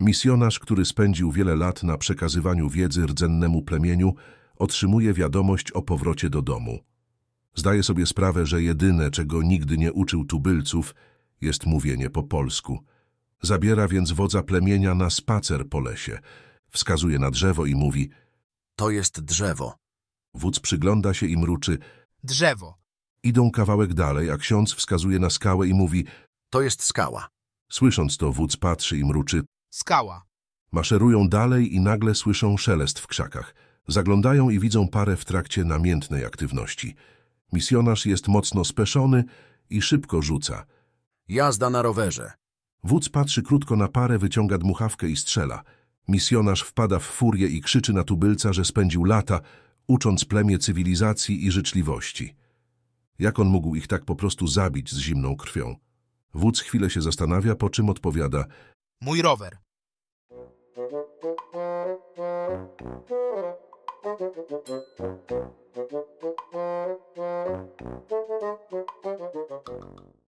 Misjonarz, który spędził wiele lat na przekazywaniu wiedzy rdzennemu plemieniu, otrzymuje wiadomość o powrocie do domu. Zdaje sobie sprawę, że jedyne, czego nigdy nie uczył tubylców, jest mówienie po polsku. Zabiera więc wodza plemienia na spacer po lesie. Wskazuje na drzewo i mówi – To jest drzewo. Wódz przygląda się i mruczy – Drzewo. Idą kawałek dalej, a ksiądz wskazuje na skałę i mówi – To jest skała. Słysząc to, wódz patrzy i mruczy Skała. Maszerują dalej i nagle słyszą szelest w krzakach. Zaglądają i widzą parę w trakcie namiętnej aktywności. Misjonarz jest mocno speszony i szybko rzuca. Jazda na rowerze. Wódz patrzy krótko na parę, wyciąga dmuchawkę i strzela. Misjonarz wpada w furię i krzyczy na tubylca, że spędził lata, ucząc plemię cywilizacji i życzliwości. Jak on mógł ich tak po prostu zabić z zimną krwią? Wódz chwilę się zastanawia, po czym odpowiada Mój rower.